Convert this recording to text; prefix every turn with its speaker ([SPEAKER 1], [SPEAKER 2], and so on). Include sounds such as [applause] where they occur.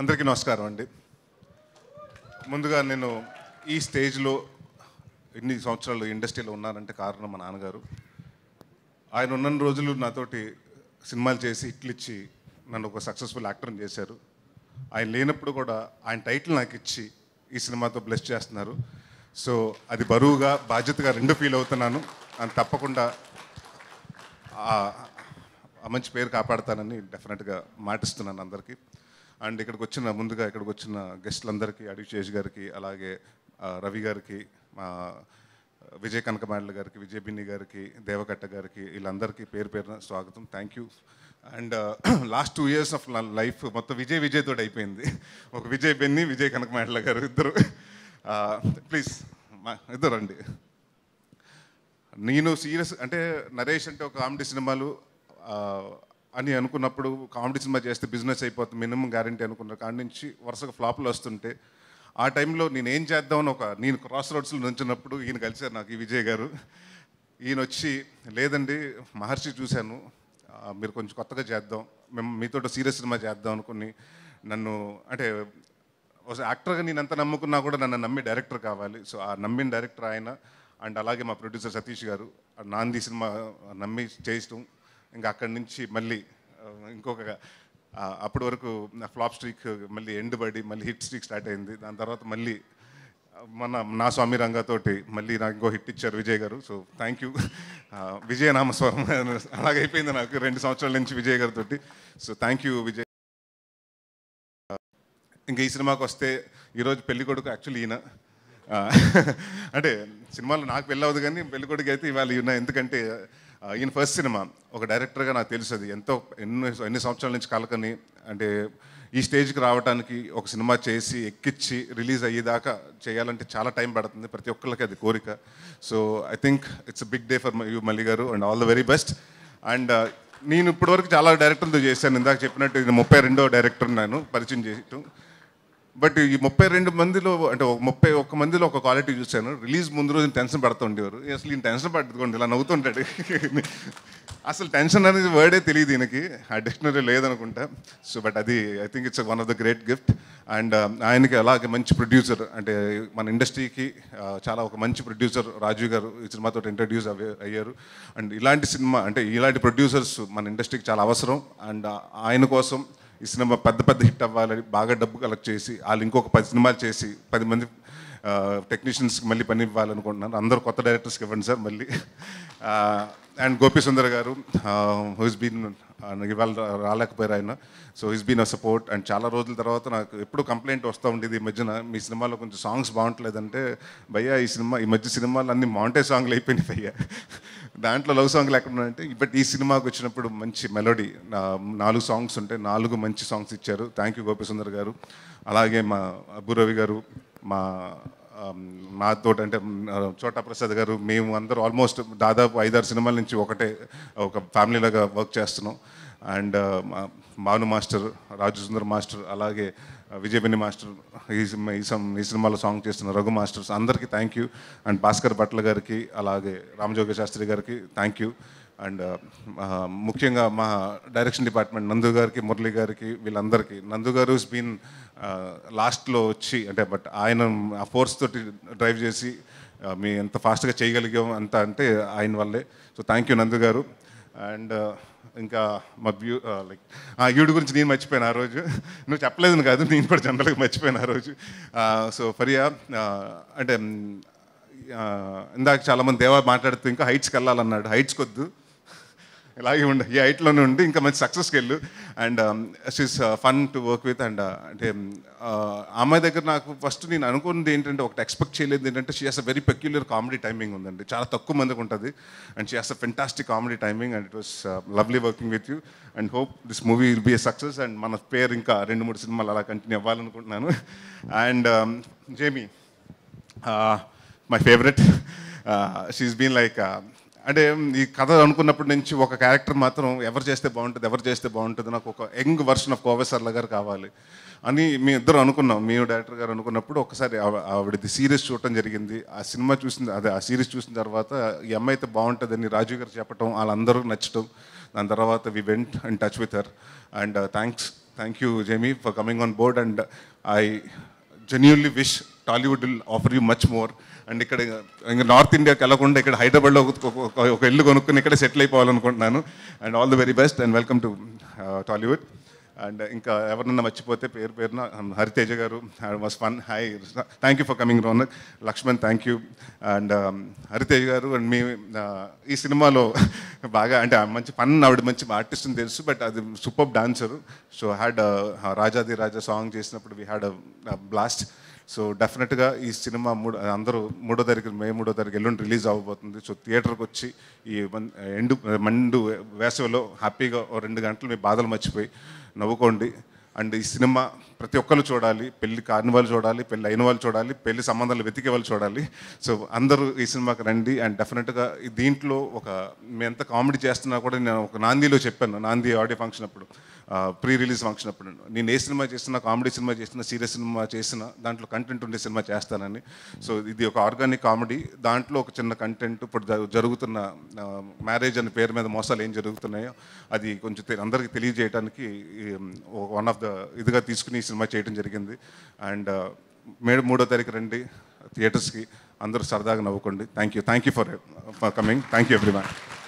[SPEAKER 1] అందరికీ నమస్కారం అండి ముందుగా నేను ఈ స్టేజ్లో ఎన్ని సంవత్సరాలు ఇండస్ట్రీలో ఉన్నానంటే కారణం మా నాన్నగారు ఆయన ఉన్న రోజులు నాతోటి సినిమాలు చేసి హిట్లు ఇచ్చి నన్ను ఒక సక్సెస్ఫుల్ యాక్టర్ని చేశారు ఆయన లేనప్పుడు కూడా ఆయన టైటిల్ నాకు ఇచ్చి ఈ సినిమాతో బ్లెస్ చేస్తున్నారు సో అది బరువుగా బాధ్యతగా రెండు ఫీల్ అవుతున్నాను అని తప్పకుండా ఆ మంచి పేరు కాపాడతానని డెఫినెట్గా మాటిస్తున్నాను అందరికీ అండ్ ఇక్కడికి వచ్చిన ముందుగా ఇక్కడికి వచ్చిన గెస్ట్లందరికీ అడిచేష్ గారికి అలాగే రవి గారికి మా విజయ్ కనకమాండల గారికి విజయబిన్ని గారికి దేవకట్ట గారికి వీళ్ళందరికీ పేరు పేరున స్వాగతం thank you and last two years of life మొత్తం విజయ్ విజయ్ తోటి అయిపోయింది ఒక విజయ్ బెన్ని విజయ్ కనకమాండల గారు ఇద్దరు ప్లీజ్ మా ఇద్దరు అండి నేను సీరియస్ అంటే నరేష్ అంటే ఒక కామెడీ సినిమాలు అని అనుకున్నప్పుడు కామెడీ సినిమా చేస్తే బిజినెస్ అయిపోతుంది మినిమం గ్యారంటీ అనుకున్నారు కాడి నుంచి వరుసగా ఫ్లాప్లు వస్తుంటే ఆ టైంలో నేను ఏం చేద్దామని ఒక నేను క్రాస్ రోడ్స్లో నుంచినప్పుడు ఈయన కలిశారు నాకు ఈ విజయ్ గారు ఈయన వచ్చి లేదండి మహర్షి చూశాను మీరు కొంచెం కొత్తగా చేద్దాం మేము మీతో సీరియస్ సినిమా చేద్దాం అనుకుని నన్ను అంటే ఒక యాక్టర్గా నేను ఎంత నమ్ముకున్నా కూడా నన్ను నమ్మి డైరెక్టర్ కావాలి సో ఆ నమ్మిన డైరెక్టర్ ఆయన అండ్ అలాగే మా ప్రొడ్యూసర్ సతీష్ గారు నాంది సినిమా నమ్మి చేయిస్తాం ఇంకా అక్కడి నుంచి మళ్ళీ ఇంకొక అప్పటి వరకు ఫ్లాప్ స్ట్రీక్ మళ్ళీ ఎండ్ పడి మళ్ళీ హిట్ స్ట్రీక్ స్టార్ట్ అయింది దాని తర్వాత మళ్ళీ మన నా స్వామి రంగతోటి మళ్ళీ నాకు ఇంకో హిట్ ఇచ్చారు Vijay garu so thank you విజయ నామస్వరం [laughs] అలాగైపోయింది నాకు రెండు సంవత్సరాల నుంచి విజయ్ గారితో సో థ్యాంక్ యూ విజయ్ ఇంకా ఈ సినిమాకి వస్తే ఈరోజు పెళ్లి కొడుకు యాక్చువల్లీ ఈయన [laughs] అంటే సినిమాలో నాకు పెళ్ళి అవ్వదు కానీ పెళ్ళికొడుకు కొడుకు అయితే ఇవాళ ఈయన ఎందుకంటే ఈయన ఫస్ట్ సినిమా ఒక డైరెక్టర్గా నాకు తెలిసేది ఎంతో ఎన్నో ఎన్ని సంవత్సరాల నుంచి కలకని అంటే ఈ స్టేజ్కి రావడానికి ఒక సినిమా చేసి ఎక్కిచ్చి రిలీజ్ అయ్యేదాకా చేయాలంటే చాలా టైం పడుతుంది ప్రతి ఒక్కరికి అది కోరిక so I think it's big day for you Malli garu and all the very best and నేను ఇప్పటివరకు చాలా డైరెక్టర్లతో చేశాను ఇందాక చెప్పినట్టు ఇది ముప్పై రెండో డైరెక్టర్ నేను పరిచయం చేయటం బట్ ఈ ముప్పై రెండు మందిలో అంటే ముప్పై ఒక్క మందిలో ఒక క్వాలిటీ చూశాను రిలీజ్ ముందు రోజు టెన్షన్ పడుతూ ఉండేవారు అసలు ఈయన టెన్షన్ పట్టుకోండి ఇలా నవ్వుతుంటాడు అసలు టెన్షన్ అనేది వర్డే తెలియదు ఈయనకి ఆ డిక్షనరీ లేదనుకుంటా సో బట్ అది I think it's one of the great gift and ఆయనకి అలాగే మంచి ప్రొడ్యూసర్ అంటే మన ఇండస్ట్రీకి చాలా ఒక మంచి ప్రొడ్యూసర్ రాజీవ్ గారు ఈ సినిమాతో ఇంట్రడ్యూస్ అయ్యారు అండ్ ఇలాంటి సినిమా అంటే ఇలాంటి ప్రొడ్యూసర్స్ మన ఇండస్ట్రీకి చాలా అవసరం అండ్ ఆయన కోసం ఈ సినిమా పెద్ద పెద్ద హిట్ అవ్వాలని బాగా డబ్బు కలెక్ట్ చేసి వాళ్ళు ఇంకొక పది సినిమాలు చేసి పది మంది టెక్నీషియన్స్కి మళ్ళీ పని ఇవ్వాలనుకుంటున్నాను అందరూ కొత్త డైరెక్టర్స్కి ఇవ్వండి సార్ మళ్ళీ అండ్ గోపీ సుందర్ గారు హూస్ బీన్ ఇవాళ రాలేకపోయారు ఆయన so is been a support and చాలా రోజుల తర్వాత నాకు ఎప్పుడు కంప్లైంట్ వస్తూ ఉండేది ఈ మధ్యన మీ సినిమాలో కొంచెం సాంగ్స్ బాగుంటలేదంటే భయ్యా ఈ సినిమా ఈ మధ్య సినిమాలు అన్ని మాంటే సాంగ్లు అయిపోయినాయి భయ్యా [laughs] దాంట్లో లవ్ సాంగ్లు ఉన్నాయంటే బట్ ఈ సినిమాకి వచ్చినప్పుడు మంచి మెలోడీ నాలుగు సాంగ్స్ ఉంటే నాలుగు మంచి సాంగ్స్ ఇచ్చారు థ్యాంక్ యూ గోపిసుందర్ గారు అలాగే మా అబ్బురవి గారు మా మాతో అంటే చోటా ప్రసాద్ గారు మేము అందరూ ఆల్మోస్ట్ దాదాపు ఐదారు సినిమాల నుంచి ఒకటే ఒక ఫ్యామిలీలాగా వర్క్ చేస్తున్నాం and Manu master Raju Sundar master అలాగే విజయబిని మాస్టర్ ఈ ఈ సినిమాలో సాంగ్ చేస్తున్న రఘు మాస్టర్స్ అందరికీ thank you and Bhaskar Bhatla గారికి అలాగే రామజోగ శాస్త్రి గారికి థ్యాంక్ యూ అండ్ ముఖ్యంగా మా డైరెక్షన్ డిపార్ట్మెంట్ నందు గారికి మురళి గారికి వీళ్ళందరికీ నందు గారు బీన్ లాస్ట్లో వచ్చి అంటే బట్ ఆయన ఆ ఫోర్స్ తోటి డ్రైవ్ చేసి మీ ఎంత ఫాస్ట్గా చేయగలిగాం అంత అంటే ఆయన వల్లే సో థ్యాంక్ యూ నందు గారు అండ్ ఇంకా మా వ్యూ లైక్ ఈవిడ గురించి నేను మర్చిపోయాను ఆ రోజు నువ్వు చెప్పలేదని కాదు నేను కూడా జనరల్గా మర్చిపోయాను ఆ రోజు సో ఫరియా అంటే ఇందాక చాలామంది దేవా మాట్లాడుతూ ఇంకా హైట్స్కి వెళ్ళాలన్నాడు హైట్స్కి వద్దు ఇలాగే ఉండు ఈ హైట్లోనే ఉండి ఇంకా మంచి సక్సెస్కి వెళ్ళు and she's fun to work with and అంటే um, uh, అమ్మాయి దగ్గర నాకు ఫస్ట్ నేను అనుకున్నది ఏంటంటే ఒకటి ఎక్స్పెక్ట్ చేయలేదు ఏంటంటే she has a very peculiar comedy timing ఉందండి చాలా తక్కువ మందికి ఉంటుంది and she has a fantastic comedy timing and it was lovely working with you and hope this movie will be a success and మన పేరు ఇంకా రెండు మూడు సినిమాలు అలా కంటిన్యూ అవ్వాలనుకుంటున్నాను and Jamie my favourite she's been like అంటే ఈ కథ అనుకున్నప్పటి నుంచి ఒక క్యారెక్టర్ మాత్రం ఎవరు చేస్తే బాగుంటుంది ఎవరు చేస్తే బాగుంటుంది నాకు ఒక యంగ్ వర్షన్ ఆఫ్ కోవేశ్వర్ల గారు కావాలి అని మీ ఇద్దరు అనుకున్నాం మీ డైరెక్టర్ గారు అనుకున్నప్పుడు ఒకసారి ఆవిడది సీరియస్ చూడటం జరిగింది ఆ సినిమా చూసిన అదే ఆ సిరీస్ చూసిన తర్వాత ఈ అమ్మాయి అయితే బాగుంటుందని రాజీవ్ గారు చెప్పడం వాళ్ళందరూ నచ్చటం దాని తర్వాత we went and touch with her and thanks thank you Jamie for coming on board and I genuinely wish Tollywood offer you much more and ఇక్కడ ఇంకా నార్త్ ఇండియాకి వెళ్ళకుండా ఇక్కడ హైదరాబాద్లో ఒక ఇల్లు కొనుక్కుని ఇక్కడ సెటిల్ అయిపోవాలనుకుంటున్నాను and all the very best and welcome to Tollywood and ఇంకా ఎవరన్నా మర్చిపోతే పేరు పేరున Hariteja um, garu was fun hi thank you for coming Raunak Lakshman thank you and Hariteja garu and me uh, ఈ సినిమాలో [laughs] బాగా అంటే మంచి ఫన్ ఆవిడ మంచి ఆర్టిస్ట్ అని తెలుసు బట్ అది super dancer so had Rajadhi Raja song చేసినప్పుడు వీ హ్యాడ్ బ్లాస్ట్ సో డెఫినెట్గా ఈ సినిమా మూడు అందరూ మూడో తారీఖు మే మూడో తారీఖు ఎల్లుండి రిలీజ్ అవ్వబోతుంది సో థియేటర్కి వచ్చి ఈ ఎండు మండు వేసవిలో హ్యాపీగా ఓ రెండు గంటలు మీ బాధలు మర్చిపోయి నవ్వుకోండి అండ్ ఈ సినిమా ప్రతి ఒక్కరు చూడాలి పెళ్లి కాని వాళ్ళు చూడాలి పెళ్లి అయిన వాళ్ళు చూడాలి పెళ్లి సంబంధాలు వెతికే వాళ్ళు చూడాలి సో అందరూ ఈ సినిమాకి రండి అండ్ డెఫినెట్గా దీంట్లో ఒక మేము ఎంత కామెడీ చేస్తున్నా కూడా నేను ఒక నాందిలో చెప్పాను నాంది ఆడియో ఫంక్షన్ అప్పుడు ప్రీ రిలీజ్ ఫంక్షన్ అప్పుడు నేను ఏ సినిమా చేసినా కామెడీ సినిమా చేసినా సీరియస్ సినిమా చేసినా దాంట్లో కంటెంట్ ఉండే సినిమా చేస్తానని సో ఇది ఒక ఆర్గానిక్ కామెడీ దాంట్లో ఒక చిన్న కంటెంట్ ఇప్పుడు జరుగుతున్న మ్యారేజ్ అనే పేరు మీద మోసాలు ఏం జరుగుతున్నాయో అది కొంచెం అందరికీ తెలియజేయడానికి వన్ ఆఫ్ ద ఇదిగా తీసుకుని ఈ సినిమా చేయడం జరిగింది అండ్ మే మూడో తారీఖు రండి థియేటర్స్కి అందరూ సరదాగా నవ్వుకోండి thank you thank you for for coming thank you every man